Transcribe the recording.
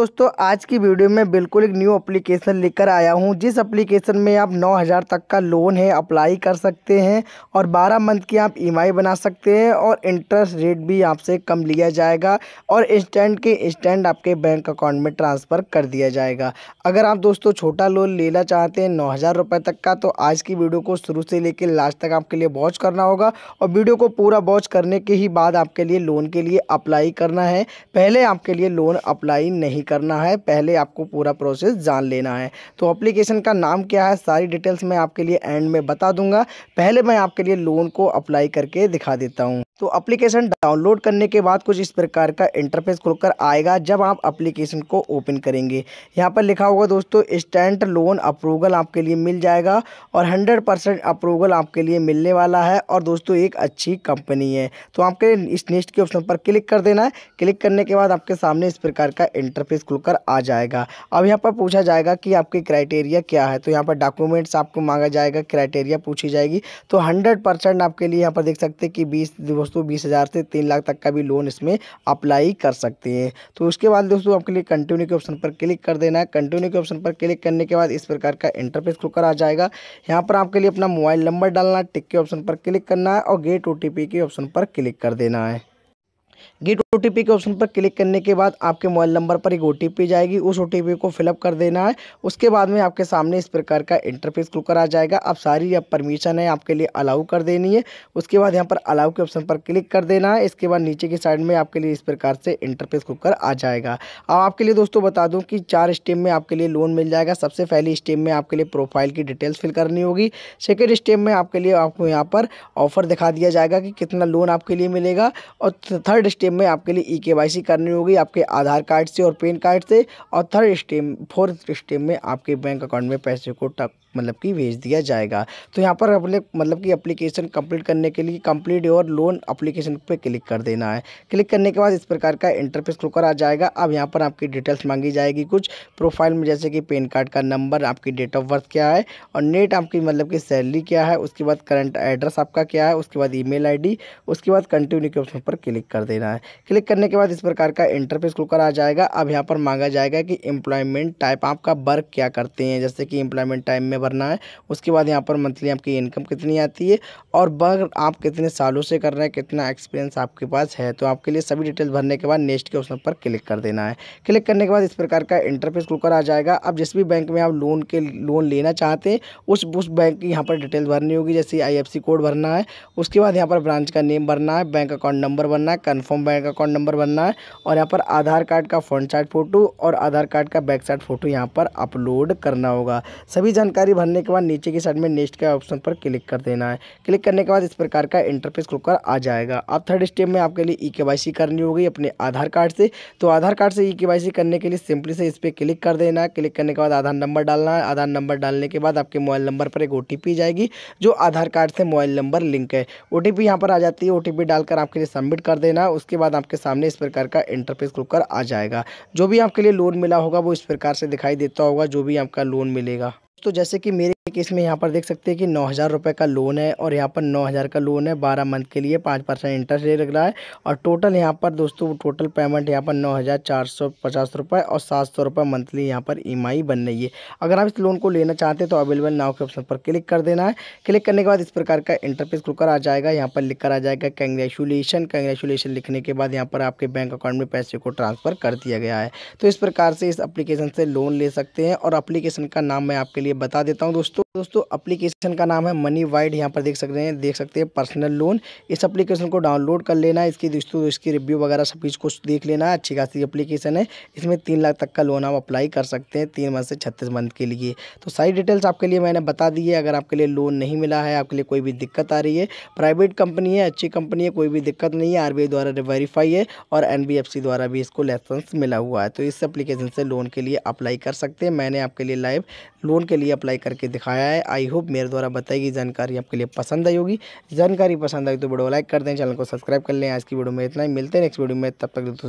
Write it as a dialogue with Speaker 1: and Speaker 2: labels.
Speaker 1: दोस्तों आज की वीडियो में बिल्कुल एक न्यू एप्लीकेशन लेकर आया हूं जिस एप्लीकेशन में आप 9000 तक का लोन है अप्लाई कर सकते हैं और 12 मंथ की आप ईएमआई e बना सकते हैं और इंटरेस्ट रेट भी आपसे कम लिया जाएगा और इंस्टेंट के इंस्टेंट आपके बैंक अकाउंट में ट्रांसफ़र कर दिया जाएगा अगर आप दोस्तों छोटा लोन लेना चाहते हैं नौ हज़ार तक का तो आज की वीडियो को शुरू से लेकर लास्ट तक आपके लिए वॉच करना होगा और वीडियो को पूरा वॉच करने के ही बाद आपके लिए लोन के लिए अप्लाई करना है पहले आपके लिए लोन अप्लाई नहीं करना है पहले आपको पूरा प्रोसेस जान लेना है तो अप्लीकेशन का नाम क्या है सारी डिटेल्स मैं आपके लिए एंड में बता दूंगा पहले मैं आपके लिए लोन को अप्लाई करके दिखा देता हूँ तो एप्लीकेशन डाउनलोड करने के बाद कुछ इस प्रकार का इंटरफेस खुलकर आएगा जब आप एप्लीकेशन को ओपन करेंगे यहाँ पर लिखा होगा दोस्तों स्टैंड लोन अप्रूवल आपके लिए मिल जाएगा और 100 परसेंट अप्रूवल आपके लिए मिलने वाला है और दोस्तों एक अच्छी कंपनी है तो आपके इस नेक्स्ट के ऑप्शन पर क्लिक कर देना है क्लिक करने के बाद आपके सामने इस प्रकार का इंटरफेस खुलकर आ जाएगा अब यहाँ पर पूछा जाएगा कि आपकी क्राइटेरिया क्या है तो यहाँ पर डॉक्यूमेंट्स आपको मांगा जाएगा क्राइटेरिया पूछी जाएगी तो हंड्रेड आपके लिए यहाँ पर देख सकते हैं कि बीस दोस्तों बीस हज़ार से तीन लाख तक का भी लोन इसमें अप्लाई कर सकते हैं तो उसके बाद दोस्तों आपके लिए कंटिन्यू के ऑप्शन पर क्लिक कर देना है कंटिन्यू के ऑप्शन पर क्लिक करने के बाद इस प्रकार का इंटरफेस खुलकर आ जाएगा यहाँ पर आपके लिए अपना मोबाइल नंबर डालना टिक के ऑप्शन पर क्लिक करना है और गेट ओ के ऑप्शन पर क्लिक कर देना है गेट ओ के ऑप्शन पर क्लिक करने के बाद आपके मोबाइल नंबर पर एक ओ जाएगी उस ओ को फिलअप कर देना है उसके बाद में आपके सामने इस प्रकार का इंटरफेस खुलकर आ जाएगा आप सारी अब परमिशन है आपके लिए अलाउ कर देनी है उसके बाद यहाँ पर अलाउ के ऑप्शन पर क्लिक कर देना है इसके बाद नीचे की साइड में आपके लिए इस प्रकार से इंटरफेस खुलकर आ जाएगा अब आपके लिए दोस्तों बता दूँ कि चार स्टेप में आपके लिए लोन मिल जाएगा सबसे पहले स्टेप में आपके लिए प्रोफाइल की डिटेल्स फिल करनी होगी सेकेंड स्टेप में आपके लिए आपको यहाँ पर ऑफर दिखा दिया जाएगा कि कितना लोन आपके लिए मिलेगा और थर्ड स्टेप में आप आपके लिए ई e के करनी होगी आपके आधार कार्ड से और पेन कार्ड से और थर्ड स्टेप फोर्थ स्टेप में आपके बैंक अकाउंट में पैसे को टक मतलब कि भेज दिया जाएगा तो यहाँ पर अपने मतलब कि एप्लीकेशन कंप्लीट करने के लिए कंप्लीट योर लोन एप्लीकेशन पे क्लिक कर देना है क्लिक करने के बाद इस प्रकार का इंटरफेस खुलकर आ जाएगा अब यहाँ पर आपकी डिटेल्स मांगी जाएगी कुछ प्रोफाइल में जैसे कि पेन कार्ड का नंबर आपकी डेट ऑफ बर्थ क्या है और नेट आपकी मतलब कि सैलरी क्या है उसके बाद करंट एड्रेस आपका क्या है उसके बाद ई मेल उसके बाद कंटिन्यू के ऑप्शन पर क्लिक कर देना है क्लिक करने के बाद इस प्रकार का इंटरफेस खुलकर आ जाएगा अब यहाँ पर मांगा जाएगा कि एम्प्लॉयमेंट टाइप आपका वर्क क्या करते हैं जैसे कि एम्प्लॉयमेंट टाइप में भरना है उसके बाद यहाँ पर मंथली आपकी इनकम कितनी आती है और वर्क आप कितने सालों से कर रहे हैं कितना एक्सपीरियंस आपके पास है तो आपके लिए सभी डिटेल्स भरने के बाद नेक्स्ट के ऑप्शन पर क्लिक कर देना है क्लिक करने के बाद इस प्रकार का इंटरफेस खुलकर आ जाएगा अब जिस भी बैंक में आप लोन के लोन लेना चाहते हैं उस उस बैंक की यहाँ पर डिटेल भरनी होगी जैसे आई कोड भरना है उसके बाद यहाँ पर ब्रांच का नेम भरना है बैंक अकाउंट नंबर भरना है कन्फर्म बैंक अकाउंट नंबर बनना है और यहाँ पर आधार कार्ड का फ्रंट साइड फ़ोटो और आधार कार्ड का बैक साइड फ़ोटो यहाँ पर अपलोड करना होगा सभी जानकारी भरने के बाद नीचे की साइड में नेक्स्ट का ऑप्शन पर क्लिक कर देना है क्लिक करने के बाद इस प्रकार का इंटरफेस खुलकर आ जाएगा अब थर्ड स्टेप में आपके लिए ई e के करनी होगी अपने आधार कार्ड से तो आधार कार्ड से ई e के करने के लिए सिंपली से इस पर क्लिक कर देना है क्लिक करने के बाद आधार नंबर डालना है आधार नंबर डालने के बाद आपके मोबाइल नंबर पर एक ओ जाएगी जो आधार कार्ड से मोबाइल नंबर लिंक है ओ टी यहाँ पर आ जाती है ओ डालकर आपके लिए सबमिट कर देना उसके बाद आप आपके सामने इस प्रकार का इंटरफेस खुलकर आ जाएगा जो भी आपके लिए लोन मिला होगा वो इस प्रकार से दिखाई देता होगा जो भी आपका लोन मिलेगा तो जैसे कि मेरे कि इसमें यहाँ पर देख सकते हैं कि नौ हज़ार रुपये का लोन है और यहाँ पर नौ हज़ार का लोन है बारह मंथ के लिए पाँच परसेंट इंटरेस्ट रेट लग रहा है और टोटल यहाँ पर दोस्तों टोटल पेमेंट यहाँ पर नौ हज़ार चार सौ पचास और सात सौ रुपये मंथली यहाँ पर ई e बन रही है अगर आप इस लोन को लेना चाहते हैं तो अवेलेबल नाव के ऑप्शन पर क्लिक कर देना है क्लिक करने के बाद इस प्रकार का इंटरफेस खुलकर आ जाएगा यहाँ पर लिख कर आ जाएगा कंग्रेचुलेशन कंग्रेचुलेशन लिखने के बाद यहाँ पर आपके बैंक अकाउंट में पैसे को ट्रांसफ़र कर दिया गया है तो इस प्रकार से इस एप्लीकेशन से लोन ले सकते हैं और अप्लीकेशन का नाम मैं आपके लिए बता देता हूँ दोस्तों दोस्तों एप्लीकेशन का नाम है मनी वाइड यहाँ पर देख सकते हैं देख सकते हैं पर्सनल लोन इस एप्लीकेशन को डाउनलोड कर लेना इसकी दोस्तों इसकी रिव्यू वगैरह सब चीज़ को देख लेना अच्छी खासी एप्लीकेशन है इसमें तीन लाख तक का लोन आप अप्लाई कर सकते हैं तीन मंथ से छत्तीस मंथ के लिए तो सारी डिटेल्स आपके लिए मैंने बता दी है अगर आपके लिए लोन नहीं मिला है आपके लिए कोई भी दिक्कत आ रही है प्राइवेट कंपनी है अच्छी कंपनी है कोई भी दिक्कत नहीं है आर द्वारा वेरीफाई है और एन द्वारा भी इसको लाइसेंस मिला हुआ है तो इस एप्लीकेशन से लोन के लिए अप्लाई कर सकते हैं मैंने आपके लिए लाइव लोन के लिए अप्लाई करके दिखाया आया है आई होप मेरे द्वारा बताई गई जानकारी आपके लिए पसंद आई होगी जानकारी पसंद आई तो वीडियो लाइक कर दें चैनल को सब्सक्राइब कर लें आज की वीडियो में इतना ही मिलते हैं नेक्स्ट वीडियो में तब तक दोस्तों